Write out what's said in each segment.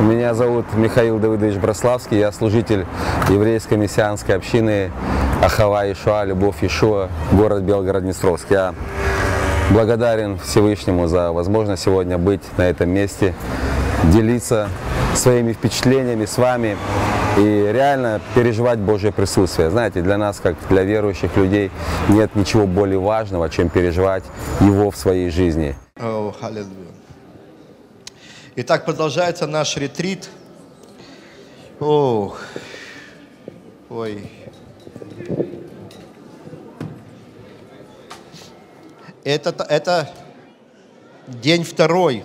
Меня зовут Михаил Давыдович Брославский, я служитель еврейской мессианской общины Ахава Ишуа, Любовь Ишуа, город Белгород-Днестровск. Я благодарен Всевышнему за возможность сегодня быть на этом месте, делиться своими впечатлениями с вами и реально переживать Божье присутствие. Знаете, для нас, как для верующих людей, нет ничего более важного, чем переживать Его в своей жизни. Oh, hallelujah. Итак, продолжается наш ретрит. Ох, ой. Это, это день второй.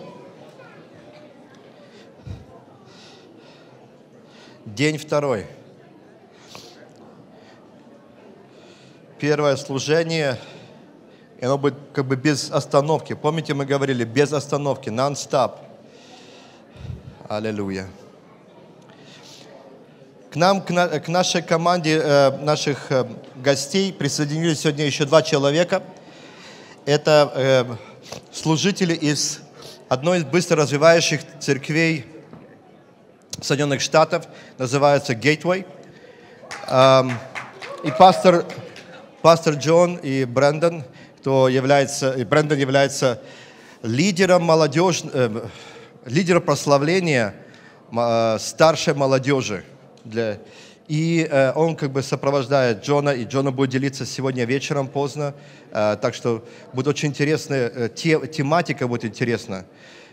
День второй. Первое служение, оно будет как бы без остановки. Помните, мы говорили, без остановки, нон-стап. Аллилуйя. К нам, к, на, к нашей команде э, наших э, гостей присоединились сегодня еще два человека. Это э, служители из одной из быстро развивающих церквей Соединенных Штатов, называется Gateway. Эм, и пастор, пастор Джон и Брэндон, кто является, и Брэндон является лидером молодежь, э, Лидера прославления э, старшей молодежи. Для... И э, он как бы сопровождает Джона, и Джона будет делиться сегодня вечером поздно. Э, так что будет очень интересно, э, тематика будет интересна.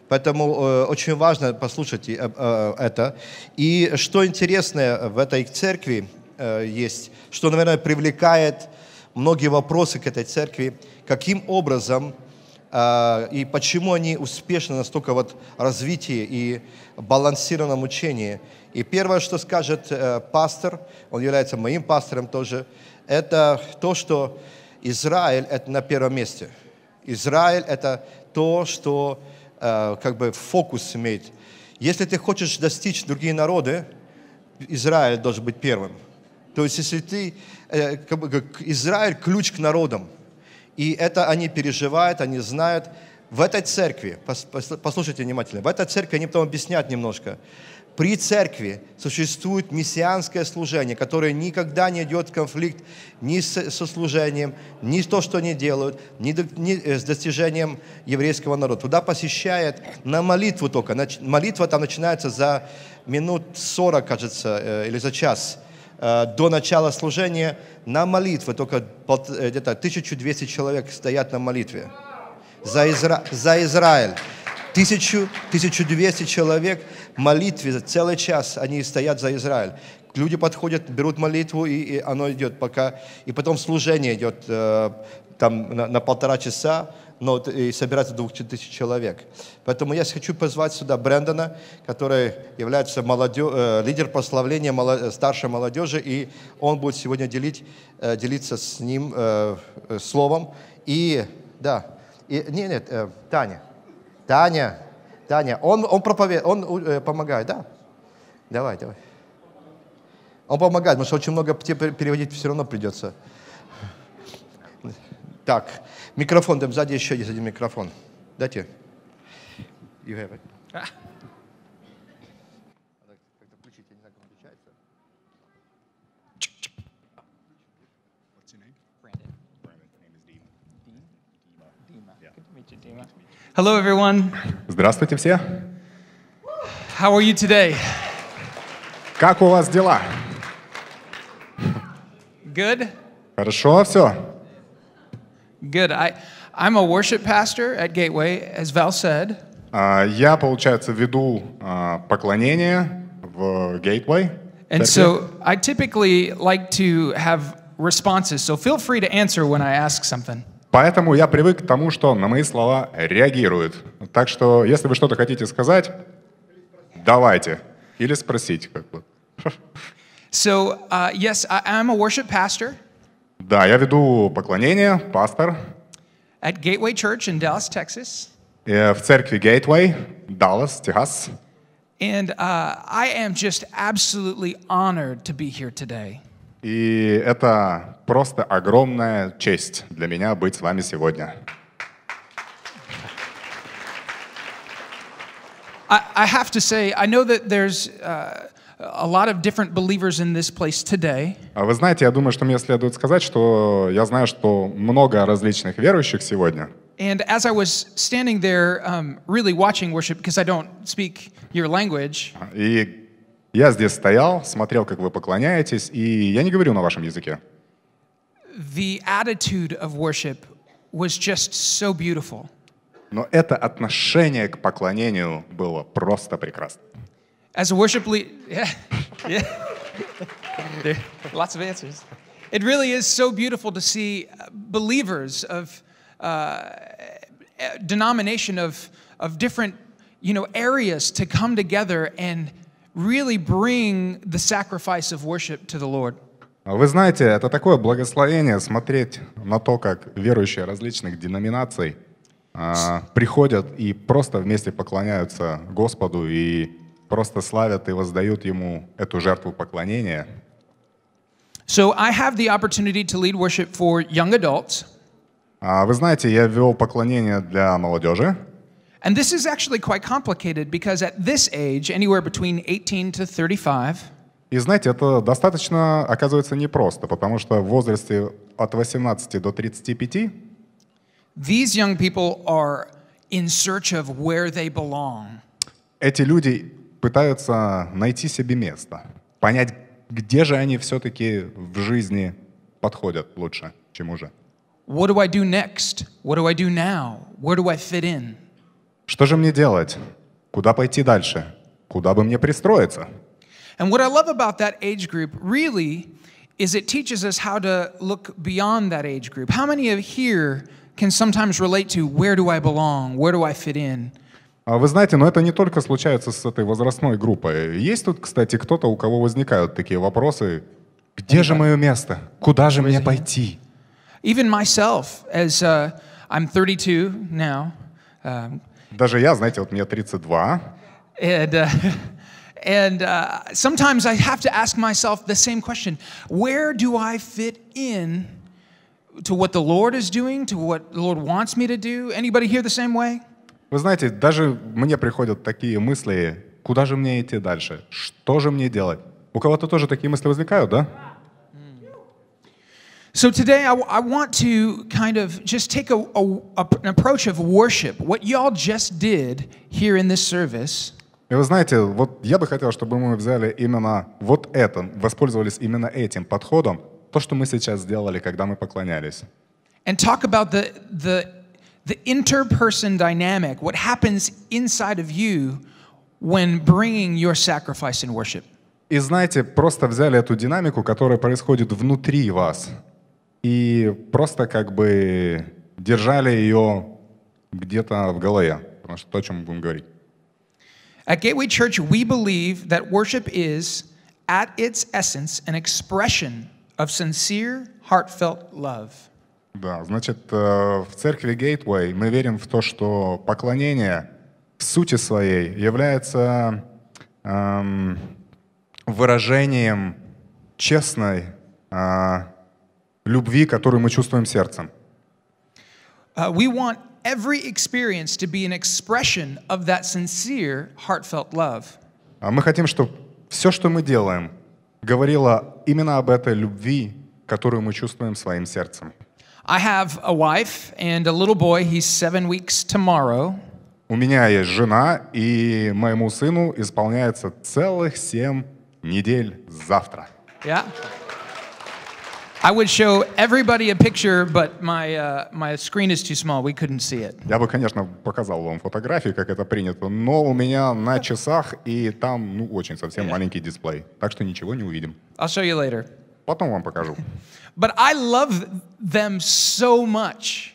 Поэтому очень важно послушать это. И что интересное в этой церкви есть, что, наверное, привлекает многие вопросы к этой церкви, каким образом Э, и почему они успешны настолько вот развитии и балансированном учении. И первое, что скажет э, пастор, он является моим пастором тоже, это то, что Израиль – это на первом месте. Израиль – это то, что э, как бы фокус имеет. Если ты хочешь достичь другие народы, Израиль должен быть первым. То есть, если ты, как Израиль – ключ к народам – и это они переживают, они знают. В этой церкви, послушайте внимательно, в этой церкви они потом объяснят немножко. При церкви существует мессианское служение, которое никогда не идет в конфликт ни с, со служением, ни с то, что они делают, ни, до, ни э, с достижением еврейского народа. Туда посещает на молитву только. Молитва там начинается за минут 40, кажется, э, или за час – Э, до начала служения на молитвы. Только э, где-то 1200 человек стоят на молитве. За, Изра... за Израиль. 1000, 1200 человек молитве целый час они стоят за Израиль. Люди подходят, берут молитву, и, и оно идет пока. И потом служение идет э, там на, на полтора часа но и э, собирается двух тысяч человек. Поэтому я хочу позвать сюда Брэндона, который является молодё... Э, лидер пославления э, старшей молодежи, и он будет сегодня делить, делиться с ним словом. И, да, и, нет, нет, Таня, Таня, Таня, он, он, проповед... он помогает, да? Давай, давай. Он помогает, потому что очень много тебе переводить все равно придется. Так, Микрофон там сзади еще есть один микрофон. Дайте. You have it. Hello, everyone. Здравствуйте все. How are you today? Как у вас дела? Good. Хорошо, все. Good. I, I'm a worship pastor at Gateway, as Val said. Uh, я, получается, веду uh, поклонение в Gateway. And so I typically like to have responses, so feel free to answer when I ask something. Поэтому я привык к тому, что на мои слова реагируют. Так что, если вы что-то хотите сказать, давайте. Или спросите как бы. So, uh, yes, I'm a worship pastor. Да, я веду поклонение, пастор. At Gateway Church in Dallas, Texas. В церкви Gateway, Даллас, Техас. And uh, I am just absolutely honored to be here today. И это просто огромная честь для меня быть с вами сегодня. I have to say, I know that there's uh, a lot of different believers in this place today. А вы знаете, я думаю, что мне следует сказать, что я знаю, что много различных верующих сегодня. And as I was standing there, um, really watching worship, because I don't speak your language. И я здесь стоял, смотрел, как вы поклоняетесь, и я не говорю на вашем языке. The attitude of worship was just so beautiful. Но это отношение к поклонению было просто прекрасно. As a worship leader, yeah, yeah. there, lots of answers. It really is so beautiful to see uh, believers of uh, denomination of, of different you know, areas to come together and really bring the sacrifice of worship to the Lord. Вы знаете, это такое благословение смотреть на то, как верующие различных деноминаций приходят и просто вместе поклоняются Господу и просто славят и воздают ему эту жертву поклонения. So I have the opportunity to lead worship for young adults. А вы знаете, я вел поклонение для молодежи. And this is actually quite complicated because at this age, anywhere between 18 to 35, и знаете, это достаточно, оказывается, непросто, потому что в возрасте от 18 до 35 these young people are in search of where they belong. эти люди пытаются найти себе место, понять, где же они все-таки в жизни подходят лучше, чему же. What do I do next? What do I do now? Where do I fit in? Что же мне делать? Куда пойти дальше? Куда бы мне пристроиться? And what I love about that age group really is it teaches us how to look beyond that age group. How many of here can sometimes relate to where do I belong? Where do I fit in? А вы знаете, но это не только случается с этой возрастной группой. Есть тут, кстати, кто-то, у кого возникают такие вопросы. Где же мое место? Куда же мне пойти? Even myself, as uh, I'm 32 now. Uh, Даже я, знаете, вот мне 32. And, uh, and uh, sometimes I have to ask myself the same question. Where do I fit in to what the Lord is doing, to what the Lord wants me to do? Anybody here the same way? Вы знаете, даже мне приходят такие мысли, куда же мне идти дальше, что же мне делать. У кого-то тоже такие мысли возникают, да? So today I, I want to kind of just take a, a, a, an approach of worship, what y'all just did here in this service. И вы знаете, вот я бы хотел, чтобы мы взяли именно вот это, воспользовались именно этим подходом, то, что мы сейчас сделали, когда мы поклонялись. And talk about the, the the interperson dynamic, what happens inside of you when bringing your sacrifice in worship. И знаете, просто взяли эту динамику, которая происходит внутри вас, и просто как бы держали ее где-то в голове, потому что то, о чем мы будем говорить. At Gateway Church, we believe that worship is, at its essence, an expression of sincere, heartfelt love. Да, значит, э, в церкви Gateway мы верим в то, что поклонение в сути своей является эм, выражением честной э, любви, которую мы чувствуем сердцем. Uh, we want every experience to be an expression of that sincere, heartfelt love. А мы хотим, чтобы все, что мы делаем, говорило именно об этой любви, которую мы чувствуем своим сердцем. I have a wife and a little boy. He's seven weeks tomorrow. У меня есть жена, и моему сыну исполняется целых семь недель завтра. Yeah. I would show everybody a picture, but my, uh, my screen is too small. We couldn't see it. Я бы, конечно, показал вам фотографии, как это принято, но у меня на часах, и там, ну, очень совсем yeah. маленький дисплей. Так что ничего не увидим. I'll show you later. Потом вам покажу. But I love them so much.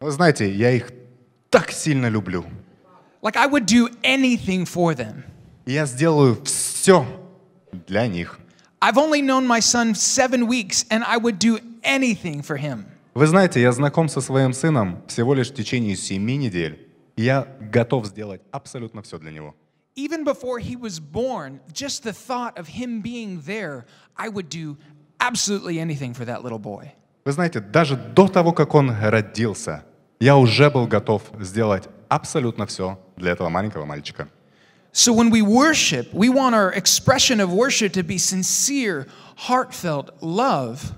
Вы знаете, я их так сильно люблю. Like I would do anything for them. Я сделаю все для них. I've only known my son seven weeks, and I would do anything for him. Вы знаете, я знаком со своим сыном всего лишь в течение семи недель. Я готов сделать абсолютно все для него. Even before he was born, just the thought of him being there, I would do absolutely anything for that little boy. Вы знаете, даже до того, как он родился, я уже был готов сделать абсолютно все для этого маленького мальчика. So when we worship, we want our expression of worship to be sincere, heartfelt love.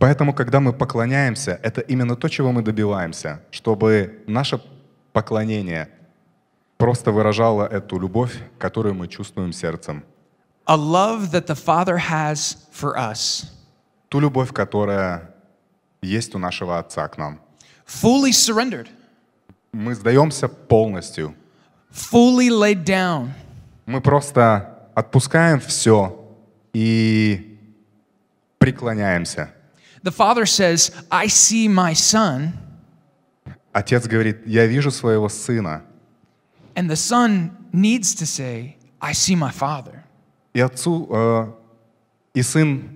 Поэтому, когда мы поклоняемся, это именно то, чего мы добиваемся, чтобы наше поклонение просто выражало эту любовь, которую мы чувствуем сердцем. A love that the Father has for us ту любовь, которая есть у нашего Отца к нам. Fully surrendered. Мы сдаемся полностью. Fully laid down. Мы просто отпускаем все и преклоняемся. The father says, I see my son. Отец говорит, я вижу своего сына. And the son needs to say, I see my father. И отцу, э, и сын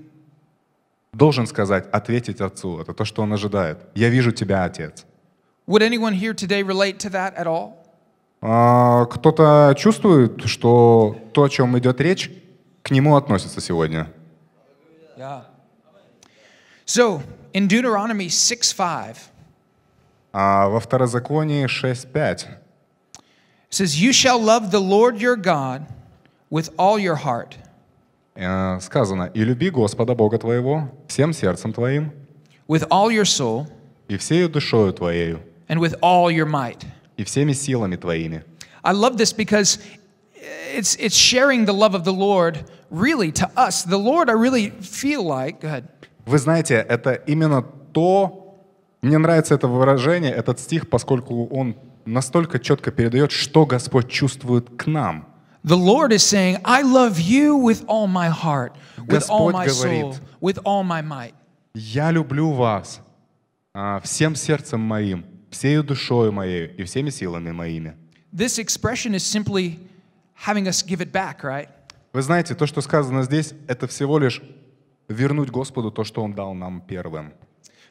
должен сказать, ответить отцу. Это то, что он ожидает. Я вижу тебя, отец. Would anyone here today relate to that at all? А, Кто-то чувствует, что то, о чем идет речь, к нему относится сегодня. Yeah. So, in Deuteronomy 6:5. А во Второзаконии 6:5. Says, "You shall love the Lord your God with all your heart." Э, сказано, «И люби Господа Бога твоего всем сердцем твоим, with all your soul, и всею душою твоею, and with all your might». и всеми силами твоими. I love this because it's, it's sharing the love of the Lord really to us. The Lord, I really feel like... Go ahead. Вы знаете, это именно то... Мне нравится это выражение, этот стих, поскольку он настолько четко передает, что Господь чувствует к нам – The Lord is saying, I love you with all my heart, with Господь all my говорит, soul, with all my might. Я люблю вас всем сердцем моим, всею душою моей и всеми силами моими. This expression is simply having us give it back, right? Вы знаете, то, что сказано здесь, это всего лишь вернуть Господу то, что Он дал нам первым.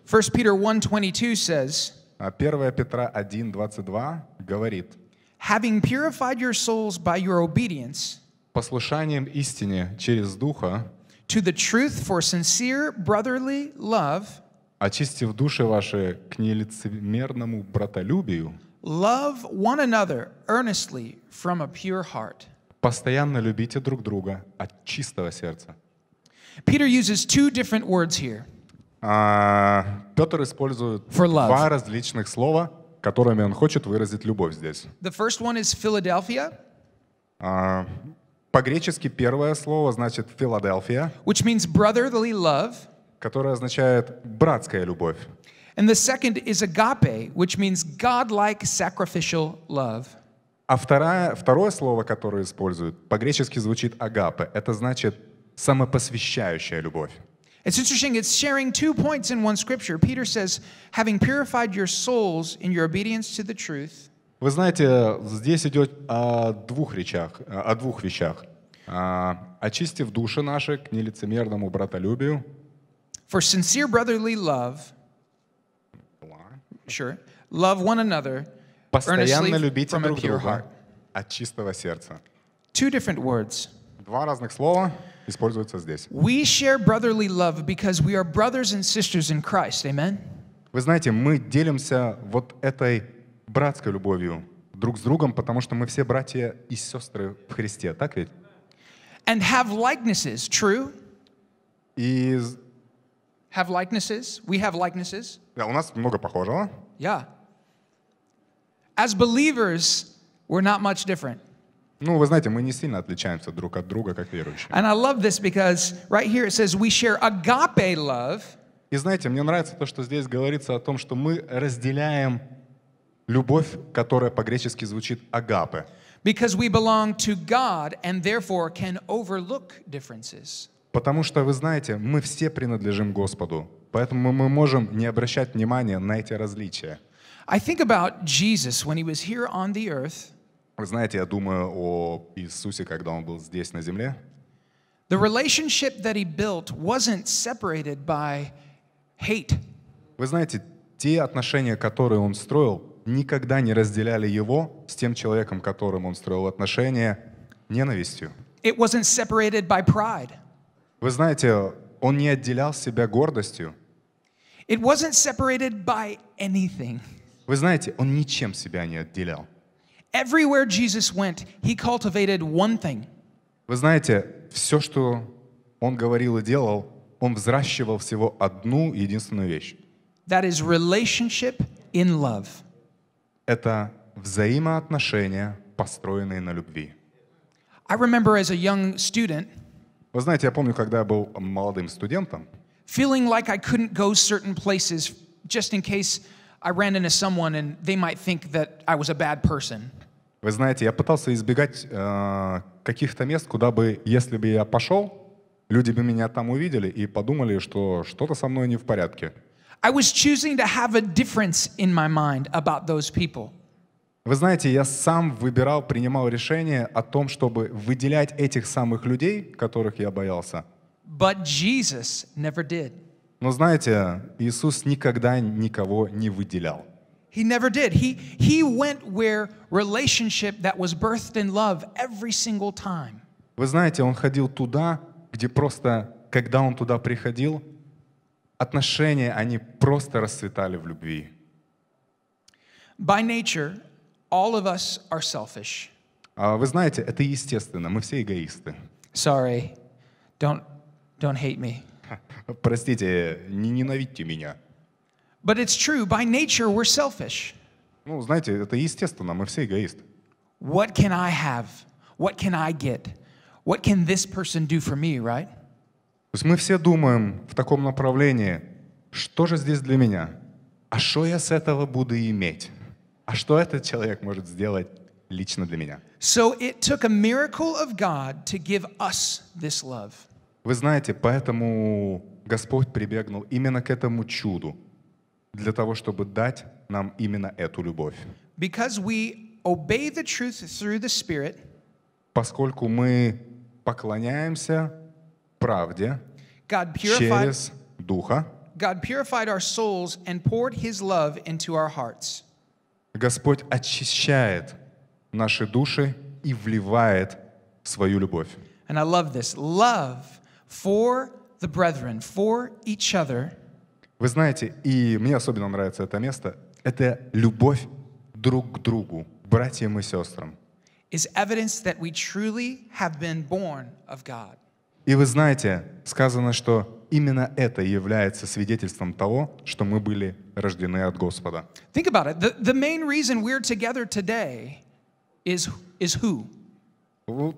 1 Peter 1:22 says. 1 Петра 1:22 говорит having purified your souls by your obedience, послушанием истине через Духа, to the truth for sincere brotherly love, очистив души ваши к нелицемерному братолюбию, love one another earnestly from a pure heart. Постоянно любите друг друга от чистого сердца. Peter uses two different words here. Uh, Петр использует два различных слова которыми он хочет выразить любовь здесь. The first one is Philadelphia. А, по-гречески первое слово значит Филадельфия, which means brotherly love, которое означает братская любовь. And the second is agape, which means godlike sacrificial love. А второе, второе слово, которое используют, по-гречески звучит агапе. Это значит самопосвящающая любовь. It's interesting, it's sharing two points in one scripture. Peter says, having purified your souls in your obedience to the truth. Вы знаете, здесь идет о двух речах, о двух вещах. Очистив души наши к нелицемерному братолюбию. For sincere brotherly love. Sure. Love one another. Постоянно любите друг друга от чистого сердца. Two different words. Два разных слова. используется здесь. We share brotherly love because we are brothers and sisters in Christ. Amen. Вы знаете, мы делимся вот этой братской любовью друг с другом, потому что мы все братья и сестры в Христе, так ведь? And have likenesses, true? И have likenesses. We have likenesses. Да, у нас много похожего. Yeah. As believers, we're not much different. Ну, вы знаете, мы не сильно отличаемся друг от друга, как верующие. And I love this because right here it says we share agape love. И знаете, мне нравится то, что здесь говорится о том, что мы разделяем любовь, которая по-гречески звучит агапе. Because we belong to God and therefore can overlook differences. Потому что, вы знаете, мы все принадлежим Господу, поэтому мы можем не обращать внимания на эти различия. I think about Jesus when he was here on the earth. Вы Знаете, я думаю о Иисусе, когда он был здесь на земле. The relationship that he built wasn't separated by hate. Вы знаете, те отношения, которые он строил, никогда не разделяли его с тем человеком, которым он строил отношения, ненавистью. It wasn't separated by pride. Вы знаете, он не отделял себя гордостью. It wasn't separated by anything. Вы знаете, он ничем себя не отделял. Everywhere Jesus went, he cultivated one thing. Вы знаете, все, что он говорил и делал, он взращивал всего одну единственную вещь. That is relationship in love. Это взаимоотношения, построенные на любви. I remember as a young student, Вы знаете, я помню, когда я был молодым студентом, feeling like I couldn't go certain places just in case I ran into someone and they might think that I was a bad person. Вы знаете, я пытался избегать э, каких-то мест, куда бы, если бы я пошел, люди бы меня там увидели и подумали, что что-то со мной не в порядке. I was choosing to have a difference in my mind about those people. Вы знаете, я сам выбирал, принимал решение о том, чтобы выделять этих самых людей, которых я боялся. But Jesus never did. Но знаете, Иисус никогда никого не выделял. He never did. He, he went where relationship that was birthed in love every single time. Вы знаете, он ходил туда, где просто, когда он туда приходил, отношения, они просто расцветали в любви. By nature, all of us are selfish. А вы знаете, это естественно, мы все эгоисты. Sorry, don't, don't hate me. Простите, не ненавидьте меня. But it's true, by nature we're selfish. Ну, знаете, это естественно, мы все эгоисты. What can I have? What can I get? What can this person do for me, right? То есть мы все думаем в таком направлении, что же здесь для меня? А что я с этого буду иметь? А что этот человек может сделать лично для меня? So it took a miracle of God to give us this love. Вы знаете, поэтому Господь прибегнул именно к этому чуду, для того, чтобы дать нам именно эту любовь. Because we obey the truth through the Spirit, поскольку мы поклоняемся правде God purified, через Духа, God purified our souls and poured His love into our hearts. Господь очищает наши души и вливает свою любовь. And I love this. Love for the brethren, for each other. Вы знаете, и мне особенно нравится это место, это любовь друг к другу, братьям и сестрам. Is evidence that we truly have been born of God. И вы знаете, сказано, что именно это является свидетельством того, что мы были рождены от Господа. Think about it. The, the main reason we're together today is, is who?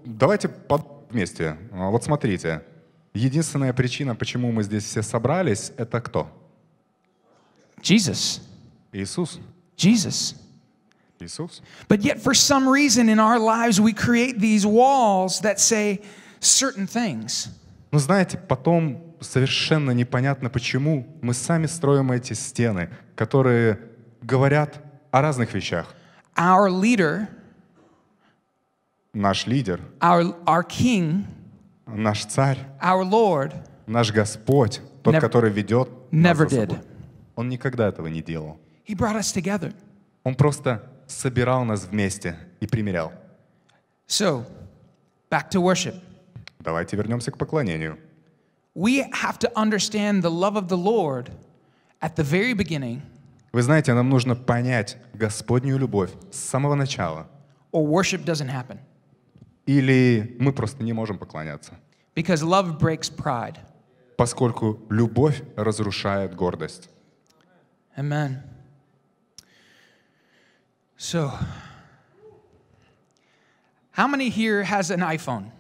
Давайте вместе. А, вот смотрите. Единственная причина, почему мы здесь все собрались, это кто? Jesus. Иисус. Jesus. Иисус. But yet, for some reason in our lives, we create these walls that say certain things. Но ну, знаете, потом совершенно непонятно почему мы сами строим эти стены, которые говорят о разных вещах. Our leader, наш лидер, our, our king, наш царь, our Lord, наш Господь, тот, never, который ведет never нас did. Он никогда этого не делал. He brought us together. Он просто собирал нас вместе и примирял. So, back to worship. Давайте вернемся к поклонению. We have to understand the love of the Lord at the very beginning. Вы знаете, нам нужно понять Господнюю любовь с самого начала. Or worship doesn't happen. Или мы просто не можем поклоняться. Because love breaks pride. Поскольку любовь разрушает гордость. Amen. So, how many here has an iPhone?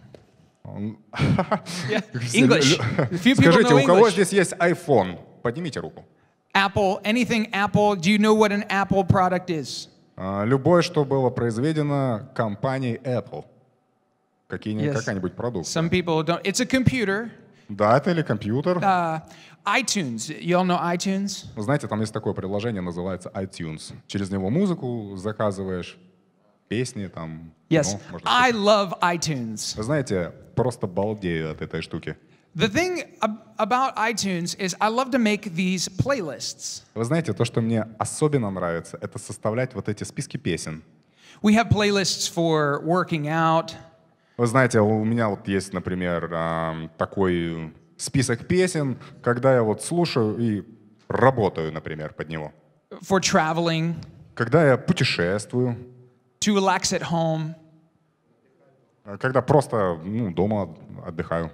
yeah. English. Few people Скажите, know English. у кого здесь есть iPhone? Поднимите руку. Apple, anything Apple, do you know what an Apple product is? Uh, любое, что было произведено компанией Apple. Какие, yes. Какая-нибудь продукция. Some people don't. It's a computer. Да, это или компьютер. Uh, iTunes. You all know iTunes? Вы ну, знаете, там есть такое приложение, называется iTunes. Через него музыку заказываешь, песни там. Yes, ну, I love iTunes. Вы знаете, просто балдею от этой штуки. The thing about iTunes is I love to make these playlists. Вы знаете, то, что мне особенно нравится, это составлять вот эти списки песен. We have playlists for working out. Вы знаете, у меня вот есть, например, такой список песен, когда я вот слушаю и работаю, например, под него. For traveling. Когда я путешествую. To relax at home. А, когда просто ну, дома отдыхаю.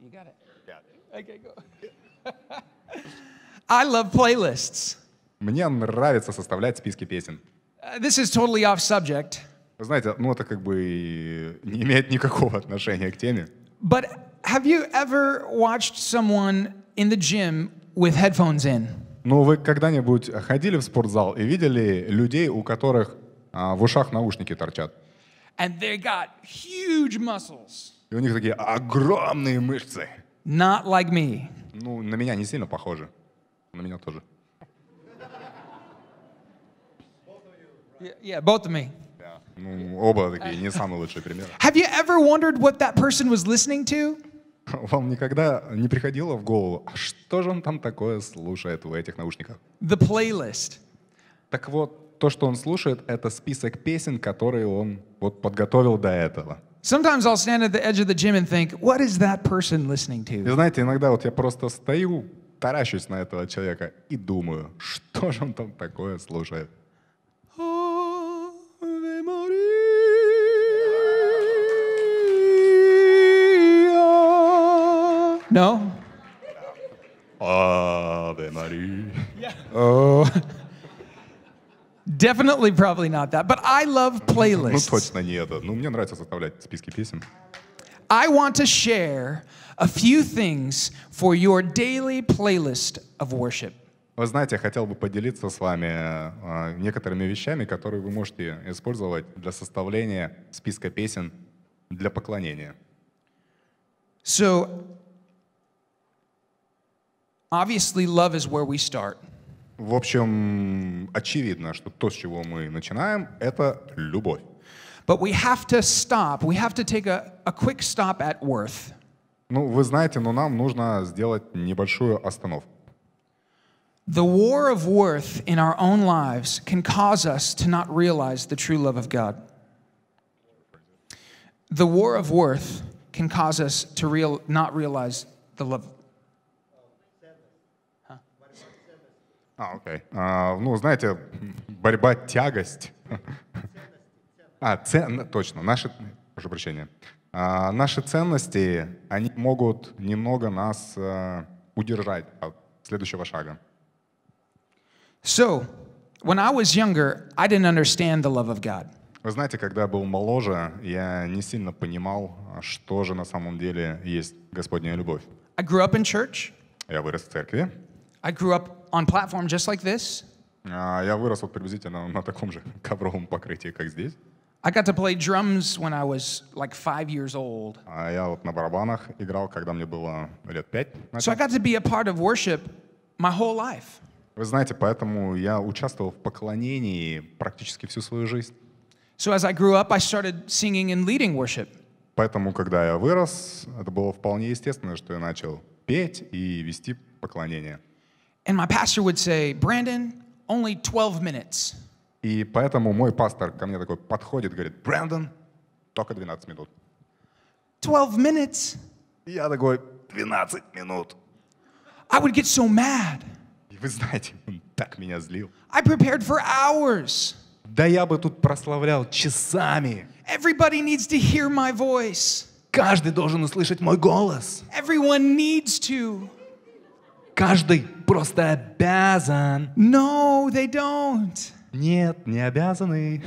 You got it. Got it. Okay, go. I love playlists. Мне нравится составлять списки песен. Uh, this is totally off subject. Знаете, ну это как бы не имеет никакого отношения к теме. But have you ever watched someone in the gym with headphones in? Ну, вы когда-нибудь ходили в спортзал и видели людей, у которых а, в ушах наушники торчат? And they got huge muscles. И у них такие огромные мышцы. Not like me. Ну, на меня не сильно похоже. На меня тоже. Yeah, both of me. Ну, оба такие не э. самые лучшие примеры. Have you ever wondered what that person was listening to? Вам никогда не приходило в голову, а что же он там такое слушает в этих наушниках? The playlist. Так вот, то, что он слушает, это список песен, которые он вот подготовил до этого. Sometimes I'll stand at the edge of the gym and think, what is that person listening to? И знаете, иногда вот я просто стою, таращусь на этого человека и думаю, что же он там такое слушает. No? Ave Maria. Yeah. Oh. Definitely probably not that, but I love ну, playlists. Ну, точно не это. Ну, мне нравится составлять списки песен. I want to share a few things for your daily playlist of worship. Вы знаете, я хотел бы поделиться с вами а, некоторыми вещами, которые вы можете использовать для составления списка песен для поклонения. So, Obviously, love is where we start. В общем, очевидно, что то, с чего мы начинаем, это любовь. But we have to stop. We have to take a, a quick stop at worth. Ну, вы знаете, но нам нужно сделать небольшую остановку. The war of worth in our own lives can cause us to not realize the true love of God. The war of worth can cause us to real, not realize the love, А, окей. А, ну, знаете, борьба тягость. А, цен, точно, наши, прошу прощения. А, наши ценности, они могут немного нас а, удержать от следующего шага. So, when I was younger, I didn't understand the love of God. Вы знаете, когда был моложе, я не сильно понимал, что же на самом деле есть Господняя любовь. I grew up in church. Я вырос в церкви. I grew up on platform just like this. А, я вырос вот приблизительно на таком же ковровом покрытии, как здесь. I got to play drums when I was like five years old. А я вот на барабанах играл, когда мне было лет пять. So I got to be a part of worship my whole life. Вы знаете, поэтому я участвовал в поклонении практически всю свою жизнь. So as I grew up, I started singing and leading worship. Поэтому, когда я вырос, это было вполне естественно, что я начал петь и вести поклонение. And my pastor would say, Brandon, only 12 minutes. И поэтому мой пастор ко мне такой подходит, говорит, Брэндон, только 12 минут. 12 minutes. И я такой, 12 минут. I would get so mad. И вы знаете, он так меня злил. I prepared for hours. Да я бы тут прославлял часами. Everybody needs to hear my voice. Каждый должен услышать мой голос. Everyone needs to. Каждый просто обязан. No, they don't. Нет, не обязаны.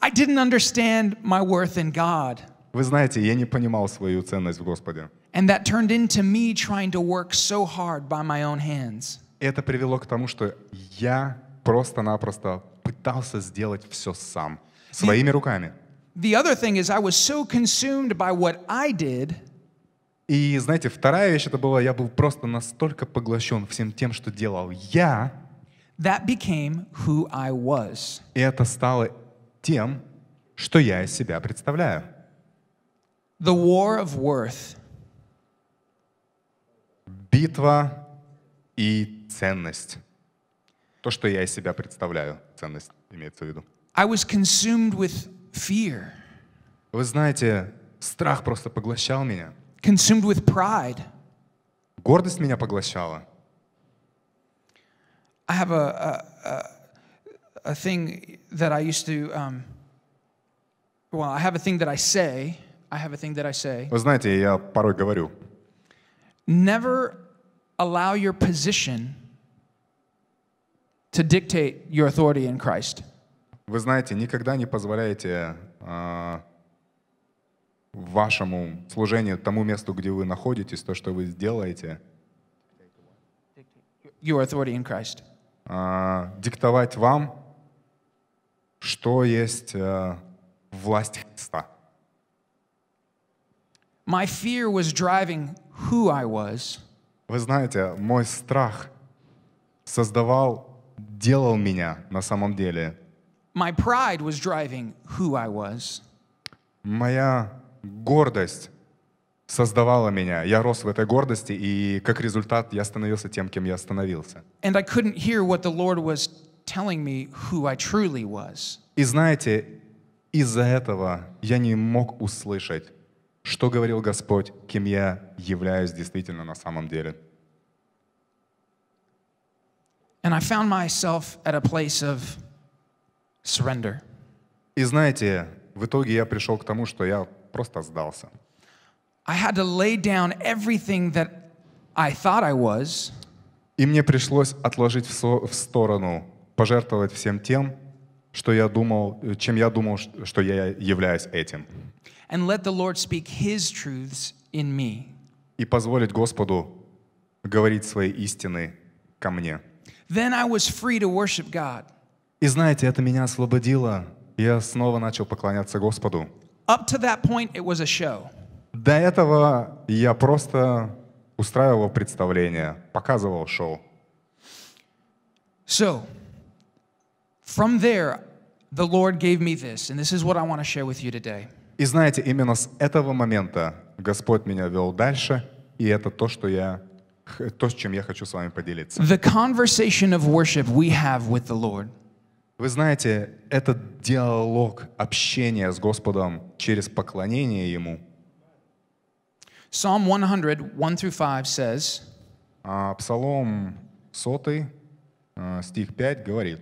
I didn't understand my worth in God. Вы знаете, я не понимал свою ценность в Господе. And that turned into me trying to work so hard by my own hands. Это привело к тому, что я просто-напросто пытался сделать все сам, своими руками. The other thing is I was so consumed by what I did. И, знаете, вторая вещь это была, я был просто настолько поглощен всем тем, что делал я. That became who I was. И это стало тем, что я из себя представляю. The war of worth. Битва и ценность. То, что я из себя представляю, ценность имеется в виду. I was consumed with fear. Вы знаете, страх просто поглощал меня. consumed with pride. Гордость меня поглощала. I have a, a, a, a thing that I used to, um, well, I have a thing that I say. I have a thing that I say. Вы знаете, я порой говорю. Never allow your position to dictate your authority in Christ. Вы знаете, никогда не позволяйте uh, вашему служению, тому месту, где вы находитесь, то, что вы сделаете. Your in Christ. А, диктовать вам, что есть э, власть Христа. My fear was driving who I was. Вы знаете, мой страх создавал, делал меня на самом деле. My pride was driving who I was. Моя гордость создавала меня. Я рос в этой гордости, и как результат я становился тем, кем я становился. И знаете, из-за этого я не мог услышать, что говорил Господь, кем я являюсь действительно на самом деле. And I found myself at a place of surrender. И знаете, в итоге я пришел к тому, что я просто сдался. I had to lay down everything that I thought I was. И мне пришлось отложить в, со- в сторону, пожертвовать всем тем, что я думал, э, чем я думал, что я являюсь этим. And let the Lord speak His truths in me. И позволить Господу говорить свои истины ко мне. Then I was free to worship God. И знаете, это меня освободило. Я снова начал поклоняться Господу. Up to that point, it was a show. До этого я просто устраивал представление, показывал шоу. So, from there, the Lord gave me this, and this is what I want to share with you today. И знаете, именно с этого момента Господь меня вел дальше, и это то, что я то, с чем я хочу с вами поделиться. The conversation of worship we have with the Lord. Вы знаете, этот диалог, общение с Господом через поклонение Ему. Psalm 100, 1 5 says, а Псалом 100, э, стих 5 говорит.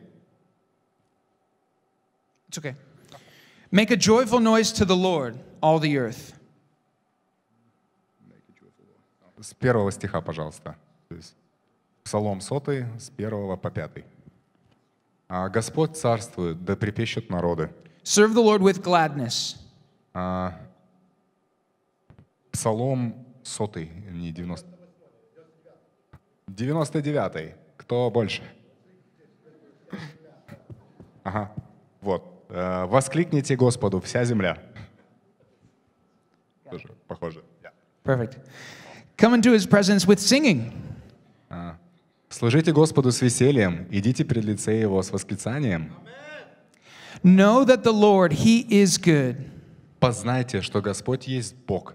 It's okay. Make a joyful noise to the Lord, all the earth. С первого стиха, пожалуйста. Псалом 100, с первого по пятый. А Господь царствует, да трепещут народы. Serve the Lord with gladness. А, Псалом сотый, не девяносто девяносто девятый. Кто больше? Ага. Вот. Э, Воскликните Господу, вся земля. Тоже похоже. Perfect. Come into his presence with singing. Служите Господу с весельем, идите пред лице Его с восклицанием. Know that the Lord, He is good. Познайте, что Господь есть Бог.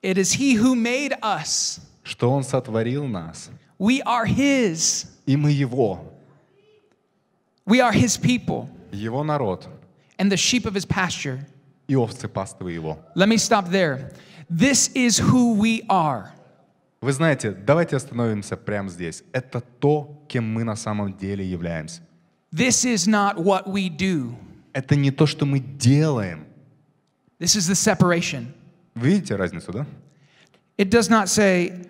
It is He who made us. Что Он сотворил нас. We are His. И мы Его. We are His people. Его народ. And the sheep of His pasture. И овцы паствы Его. Let me stop there. This is who we are. Вы знаете, давайте остановимся прямо здесь. Это то, кем мы на самом деле являемся. This is not what we do. Это не то, что мы делаем. This is the separation. Видите разницу, да? It does not say,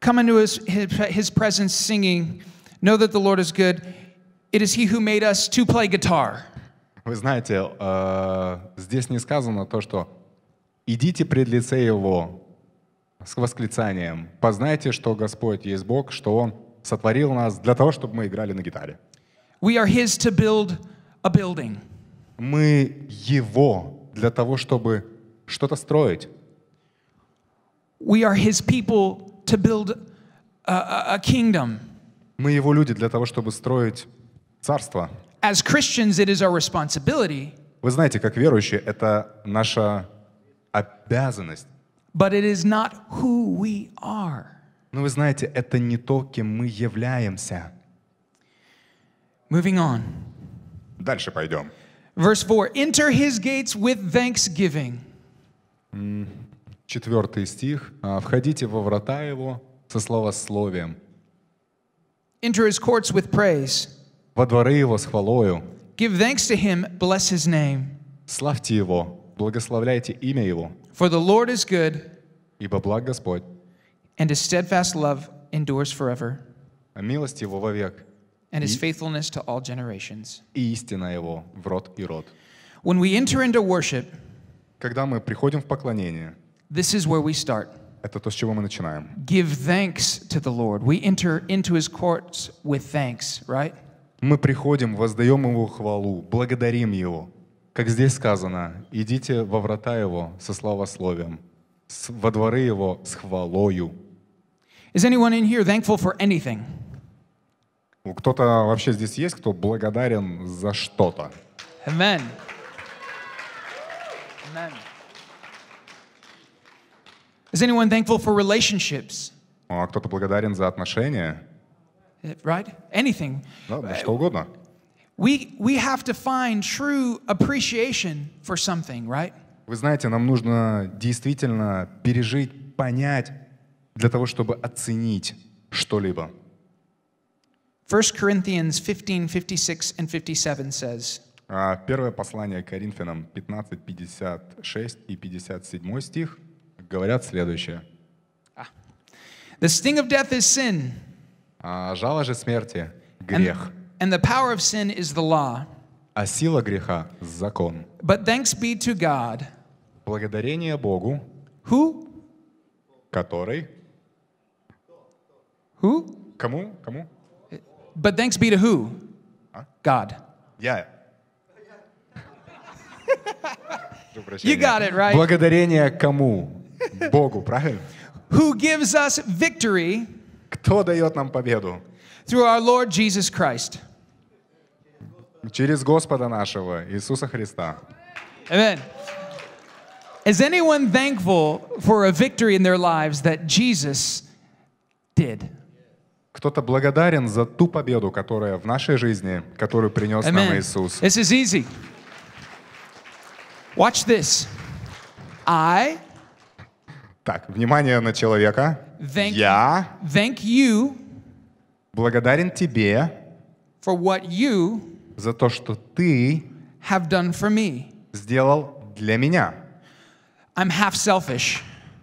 come into his, his presence singing, know that the Lord is good. It is he who made us to play guitar. Вы знаете, э, здесь не сказано то, что идите пред лице его, с восклицанием «Познайте, что Господь есть Бог, что Он сотворил нас для того, чтобы мы играли на гитаре». We are his to build a building. Мы Его для того, чтобы что-то строить. We are his people to build a, a kingdom. Мы Его люди для того, чтобы строить царство. As Christians, it is our responsibility. Вы знаете, как верующие, это наша обязанность But it is not who we are. Но вы знаете, это не то, кем мы являемся. Moving on. Дальше пойдем. Verse 4. Enter his gates with thanksgiving. Четвертый стих. Входите во врата его со словословием. Enter his courts with praise. Во дворы его с хвалою. Give thanks to him, bless his name. Славьте его, благословляйте имя его. For the Lord is good, ибо благ Господь, and his steadfast love endures forever, а милость его вовек, and his faithfulness to all generations. и истина его в род и род. When we enter into worship, Когда мы приходим в поклонение, this is where we start. это то, с чего мы начинаем. Give thanks to the Lord. We enter into his courts with thanks, right? Мы приходим, воздаем Ему хвалу, благодарим Его. Как здесь сказано, идите во врата его со славословием, во дворы его с хвалою. Is anyone in here thankful for anything? Кто-то вообще здесь есть, кто благодарен за что-то? Amen. Amen. Is anyone thankful for relationships? А кто-то благодарен за отношения? Right? Anything. Да, да что угодно. We, we have to find true appreciation for something, right? Вы знаете, нам нужно действительно пережить, понять, для того, чтобы оценить что-либо. 1 Corinthians 15, 56 and 57 says, а Первое послание Коринфянам 15, 56 и 57 стих говорят следующее. А, the sting of death is sin. А жало же смерти — грех. And And the power of sin is the law. А сила греха – закон. But thanks be to God, Благодарение Богу, who, который... who, Кому? Кому? but thanks be to who? God. Yeah. You got it right. Благодарение кому? Богу, правильно? Who gives us victory Кто дает нам победу? through our Lord Jesus Christ. Через Господа нашего Иисуса Христа. Amen. Is anyone thankful for a victory in their lives that Jesus did? Кто-то благодарен за ту победу, которая в нашей жизни, которую принес Amen. нам Иисус. This is easy. Watch this. I. Так, внимание на человека. Thank, Я. Thank you благодарен тебе for what you за то, что ты have done for me. сделал для меня. I'm half selfish.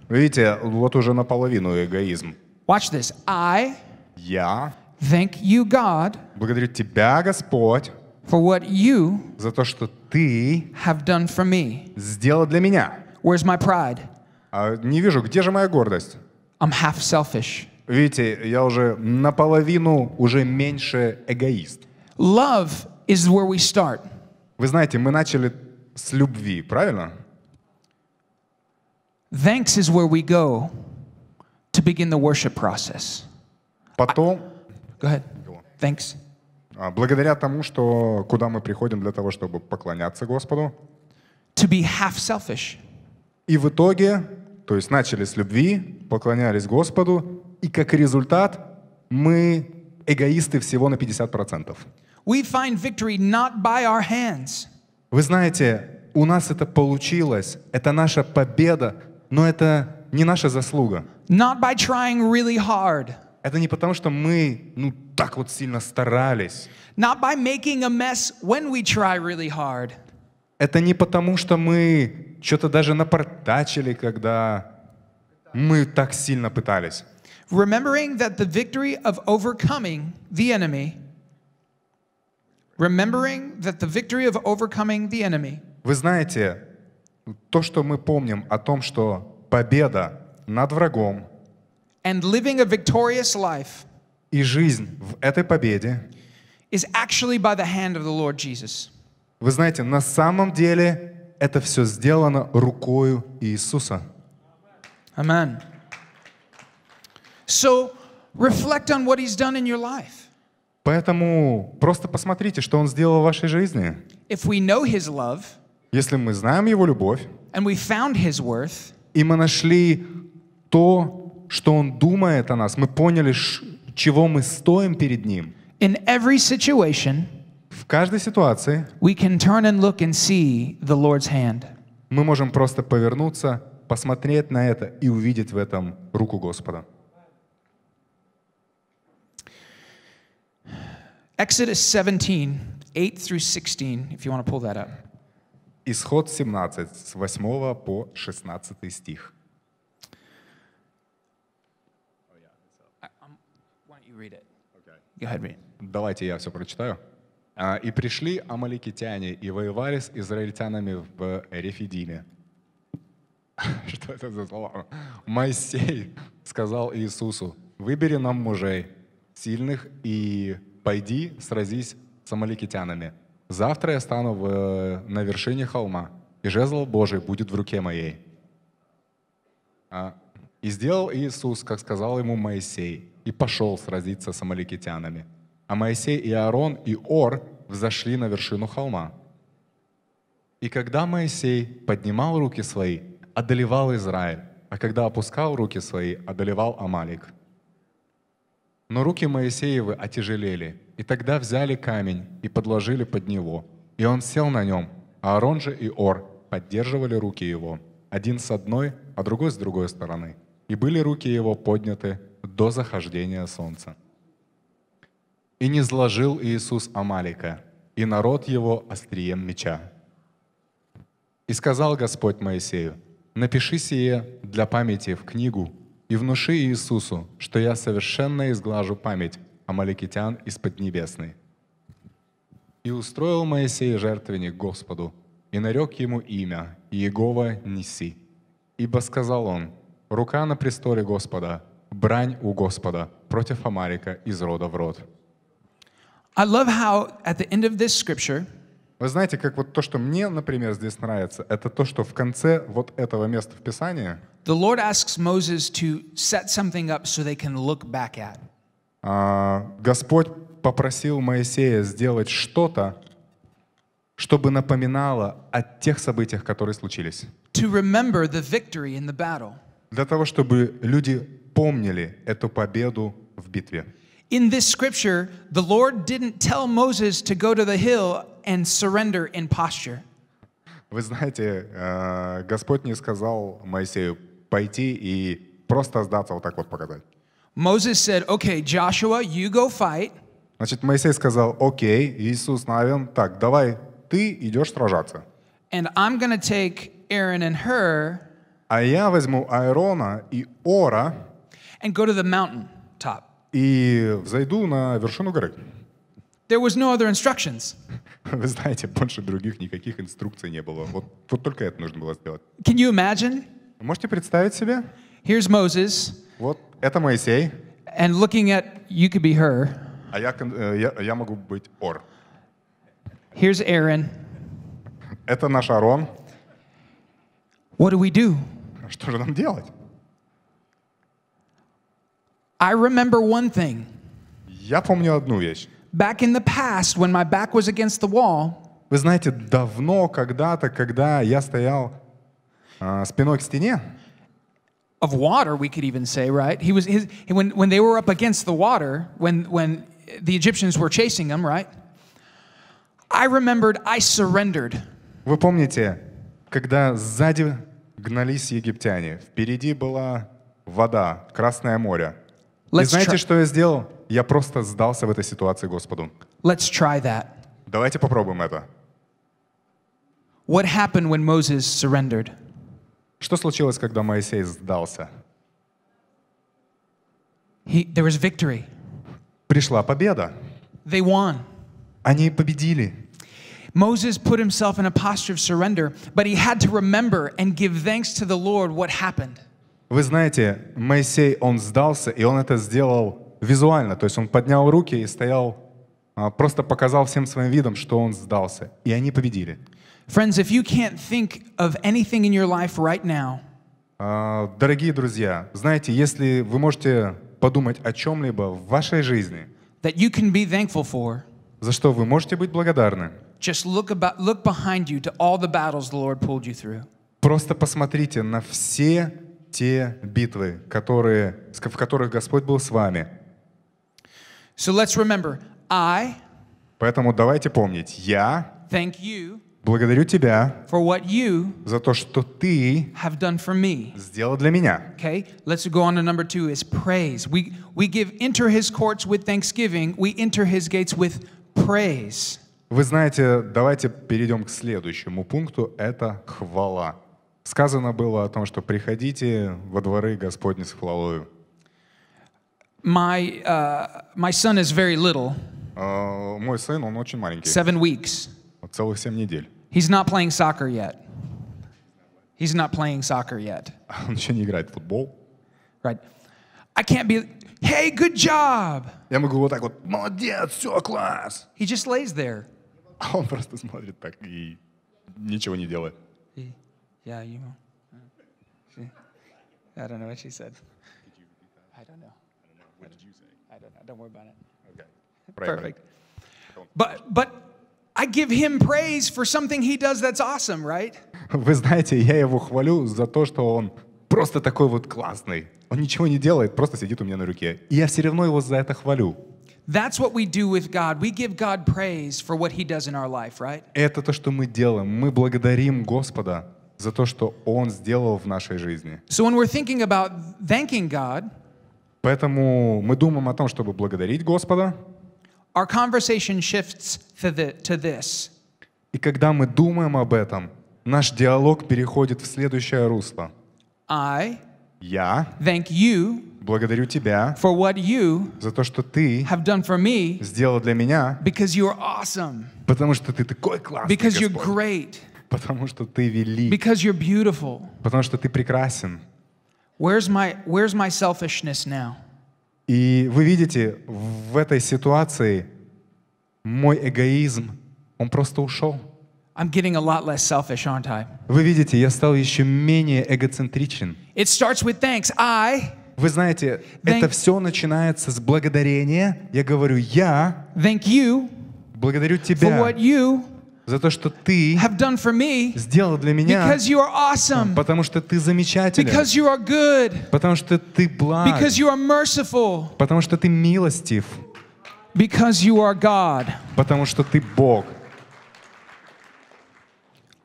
Видите, вот уже наполовину эгоизм. Watch this. I Я thank you, God, благодарю тебя, Господь, for what you за то, что ты have done for me. сделал для меня. Where's my pride? А не вижу, где же моя гордость? I'm half selfish. Видите, я уже наполовину уже меньше эгоист. Love is where we start. Вы знаете, мы начали с любви, правильно? Thanks is where we go to begin the worship process. Потом... I... Go ahead. Thanks. А, благодаря тому, что куда мы приходим для того, чтобы поклоняться Господу. To be half selfish. И в итоге, то есть начали с любви, поклонялись Господу, и как результат мы эгоисты всего на 50%. We find victory not by our hands. Вы знаете, у нас это получилось, это наша победа, но это не наша заслуга. Not by trying really hard. Это не потому, что мы ну так вот сильно старались. Not by making a mess when we try really hard. Это не потому, что мы что-то даже напортачили, когда мы так сильно пытались remembering that the victory of overcoming the enemy, remembering that the victory of overcoming the enemy. Вы знаете, то, что мы помним о том, что победа над врагом and living a victorious life и жизнь в этой победе is actually by the hand of the Lord Jesus. Вы знаете, на самом деле это все сделано рукою Иисуса. Amen. So reflect on what he's done in your life. Поэтому просто посмотрите, что он сделал в вашей жизни. If we know his love, если мы знаем его любовь, and we found his worth, и мы нашли то, что он думает о нас, мы поняли, чего мы стоим перед ним. In every situation, в каждой ситуации we can turn and look and see the Lord's hand. мы можем просто повернуться, посмотреть на это и увидеть в этом руку Господа. Exodus 17, 8 through 16, if you want to pull that up. Исход 17, с 8 по 16 стих. Давайте я все прочитаю. А, «И пришли амаликитяне и воевали с израильтянами в Рефидиме». Что это за слова? «Моисей сказал Иисусу, выбери нам мужей, сильных и «Пойди, сразись с амаликитянами. Завтра я стану в, э, на вершине холма, и жезл Божий будет в руке моей». А, «И сделал Иисус, как сказал ему Моисей, и пошел сразиться с амаликитянами. А Моисей и Аарон и Ор взошли на вершину холма. И когда Моисей поднимал руки свои, одолевал Израиль, а когда опускал руки свои, одолевал Амалик. Но руки Моисеевы отяжелели, и тогда взяли камень и подложили под него. И он сел на нем, а Арон же и Ор поддерживали руки его, один с одной, а другой с другой стороны. И были руки его подняты до захождения солнца. И не сложил Иисус Амалика, и народ его острием меча. И сказал Господь Моисею, напиши сие для памяти в книгу и внуши Иисусу, что я совершенно изглажу память амаликитян из Поднебесной». И устроил Моисей жертвенник Господу, и нарек ему имя Иегова неси. Ибо сказал он, «Рука на престоле Господа, брань у Господа против Амарика из рода в род». I love how at the end of this scripture, вы знаете, как вот то, что мне, например, здесь нравится, это то, что в конце вот этого места в Писании The Lord asks Moses to set something up so they can look back at. А, Господь попросил Моисея сделать что-то, чтобы напоминало о тех событиях, которые случились. To remember the victory in the battle. Для того, чтобы люди помнили эту победу в битве. In this scripture, the Lord didn't tell Moses to go to the hill and surrender in posture. Вы знаете, э, Господь не сказал Моисею пойти и просто сдаться вот так вот показать. Moses said, "Okay, Joshua, you go fight." Значит, Моисей сказал, "Окей, Иисус Навин, так, давай, ты идешь сражаться." And I'm gonna take Aaron and her. А я возьму Аарона и Ора. And go to the mountain И взойду на вершину горы. There was no other instructions. Вы знаете, больше других никаких инструкций не было. Вот тут только это нужно было сделать. Can you imagine? Можете представить себе? Here's Moses. Вот это Моисей. And looking at you could be her. А я, я, я могу быть Ор. Here's Aaron. Это наш Арон. What do we do? Что же нам делать? I remember one thing. Я помню одну вещь. Back in the past, when my back was against the wall, вы знаете, давно, когда-то, когда я стоял э, спиной к стене, of water, we could even say, right? He was his, when, when they were up against the water, when, when the Egyptians were chasing him, right? I remembered I surrendered. Вы помните, когда сзади гнались египтяне, впереди была вода, Красное море. Let's И знаете, что я сделал? я просто сдался в этой ситуации Господу. Let's try that. Давайте попробуем это. What happened when Moses surrendered? Что случилось, когда Моисей сдался? He, there was victory. Пришла победа. They won. Они победили. Moses put himself in a posture of surrender, but he had to remember and give thanks to the Lord what happened. Вы знаете, Моисей, он сдался, и он это сделал визуально, то есть он поднял руки и стоял, а, просто показал всем своим видом, что он сдался, и они победили. Friends, if you can't think of anything in your life right now, а, дорогие друзья, знаете, если вы можете подумать о чем-либо в вашей жизни, that you can be thankful for, за что вы можете быть благодарны, just look, about, look behind you to all the battles the Lord pulled you through. Просто посмотрите на все те битвы, которые, в которых Господь был с вами, So let's remember, I Поэтому давайте помнить, я thank you благодарю тебя for what you за то, что ты have done for me. сделал для меня. Okay, let's go on to number two is praise. We, we give enter his courts with thanksgiving, we enter his gates with praise. Вы знаете, давайте перейдем к следующему пункту, это хвала. Сказано было о том, что приходите во дворы Господни с хвалою. My, uh, my son is very little. Uh, мой сын, он очень маленький. Seven weeks. Вот целых семь недель. He's not playing soccer yet. He's not playing soccer yet. Он еще не играет в футбол. Right. I can't be. Hey, good job. Я могу вот так вот. Молодец, все, класс. He just lays there. А он просто смотрит так и ничего не делает. Yeah, you. I don't know what she said. I don't know. I don't know. Don't worry about it. Okay. Pray Perfect. But, but I give him praise for something he does that's awesome, right? Вы знаете, я его хвалю за то, что он просто такой вот классный. Он ничего не делает, просто сидит у меня на руке. И я все равно его за это хвалю. That's what we do with God. We give God praise for what he does in our life, right? Это то, что мы делаем. Мы благодарим Господа за то, что он сделал в нашей жизни. So when we're thinking about thanking God, Поэтому мы думаем о том, чтобы благодарить Господа. Our conversation shifts to, the, to this. И когда мы думаем об этом, наш диалог переходит в следующее русло. I Я thank you благодарю тебя for what you за то, что ты have done for me сделал для меня, because you awesome, потому что ты такой классный, because Господь, you're great, потому что ты велик, because you're beautiful, потому что ты прекрасен. Where's my, where's my selfishness now? И вы видите, в этой ситуации мой эгоизм, он просто ушел. I'm getting a lot less selfish, aren't I? Вы видите, я стал еще менее эгоцентричен. It starts with thanks. I вы знаете, thank, это все начинается с благодарения. Я говорю, я thank you благодарю тебя you, за то, что ты have done for me, сделал для меня, because you are awesome, потому что ты замечателен, because you are good, потому что ты благ, because you are merciful, потому что ты милостив, because you are God, потому что ты Бог.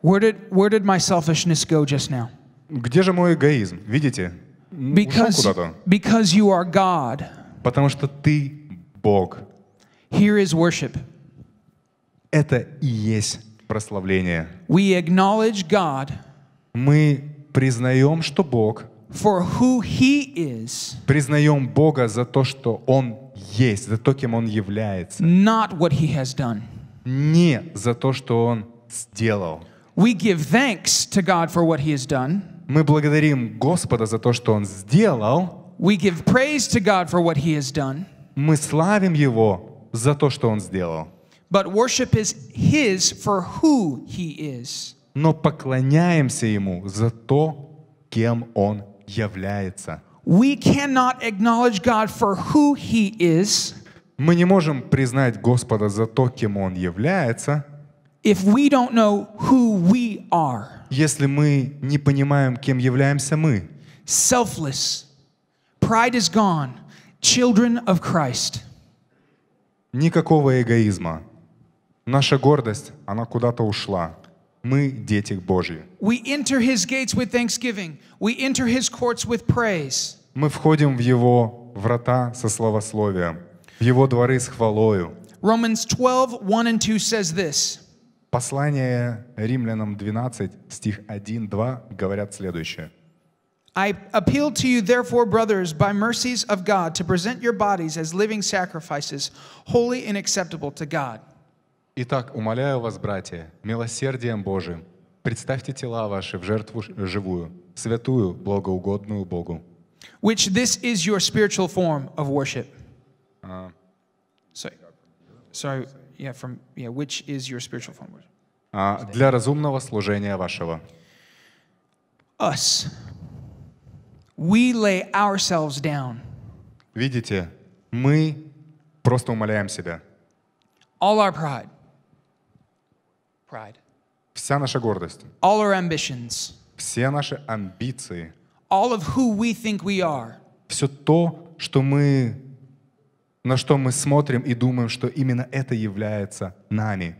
Where did, where did my selfishness go just now? Где же мой эгоизм? Видите? Because, because you are God. Потому что ты Бог. Here is worship. Это и есть прославление. We acknowledge God Мы признаем, что Бог for who he is, признаем Бога за то, что Он есть, за то, кем Он является, not what he has done. не за то, что Он сделал. We give thanks to God for what he has done. Мы благодарим Господа за то, что Он сделал. We give praise to God for what he has done. Мы славим Его за то, что Он сделал. But worship is his for who he is. Но поклоняемся ему за то, кем он является. We cannot acknowledge God for who he is. Мы не можем признать Господа за то, кем он является. If we don't know who we are. Если мы не понимаем, кем являемся мы. Selfless. Pride is gone. Children of Christ. Никакого эгоизма. Наша гордость, она куда-то ушла. Мы дети Божьи. We enter his gates with thanksgiving. We enter his courts with praise. Мы входим в его врата со словословием, в его дворы с хвалою. Romans 12, 1 and 2 says this. Послание римлянам 12, стих 1, 2 говорят следующее. I appeal to you, therefore, brothers, by mercies of God, to present your bodies as living sacrifices, holy and acceptable to God. Итак, умоляю вас, братья, милосердием Божиим, представьте тела ваши в жертву живую, святую, благоугодную Богу. Which this is your spiritual form of worship. Uh, so, so, yeah, from, yeah, which is your spiritual form of worship? Uh, для разумного служения вашего. Us. We lay ourselves down. Видите, мы просто умоляем себя. All our pride pride. Вся наша гордость. All our ambitions. Все наши амбиции. All of who we think we are. Все то, что мы, на что мы смотрим и думаем, что именно это является нами.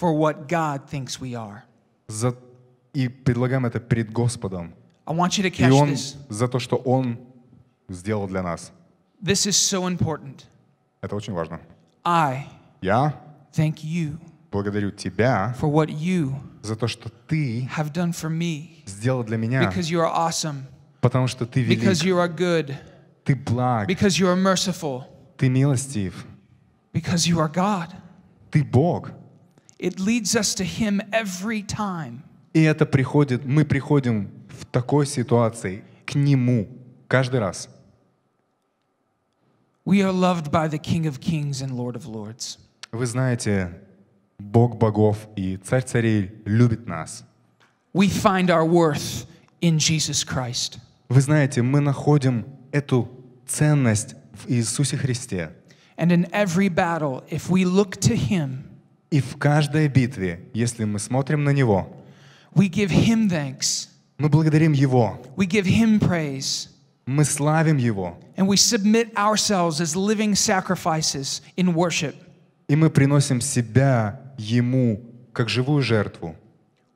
For what God thinks we are. За, и предлагаем это перед Господом. I want you to catch и он, this. за то, что Он сделал для нас. This is so important. Это очень важно. I Я thank you благодарю Тебя for what you за то, что Ты have done for me, сделал для меня, because you are awesome, потому что Ты велик, because you are good, Ты благ, because you are merciful, Ты милостив, because you are God. Ты Бог. It leads us to Him every time. И это приходит, мы приходим в такой ситуации к Нему каждый раз. We are loved by the King of Kings and Lord of Lords. Вы знаете, Бог богов и царь царей любит нас. We find our worth in Jesus Christ. Вы знаете, мы находим эту ценность в Иисусе Христе. And in every battle, if we look to Him, и в каждой битве, если мы смотрим на Него, we give him thanks. мы благодарим Его. We give him praise. Мы славим Его. And we submit ourselves as living sacrifices in worship. И мы приносим себя Ему как живую жертву.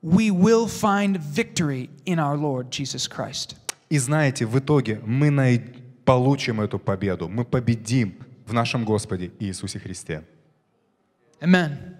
We will find victory in our Lord Jesus Christ. И знаете, в итоге мы най... получим эту победу, мы победим в нашем Господе Иисусе Христе. Аминь.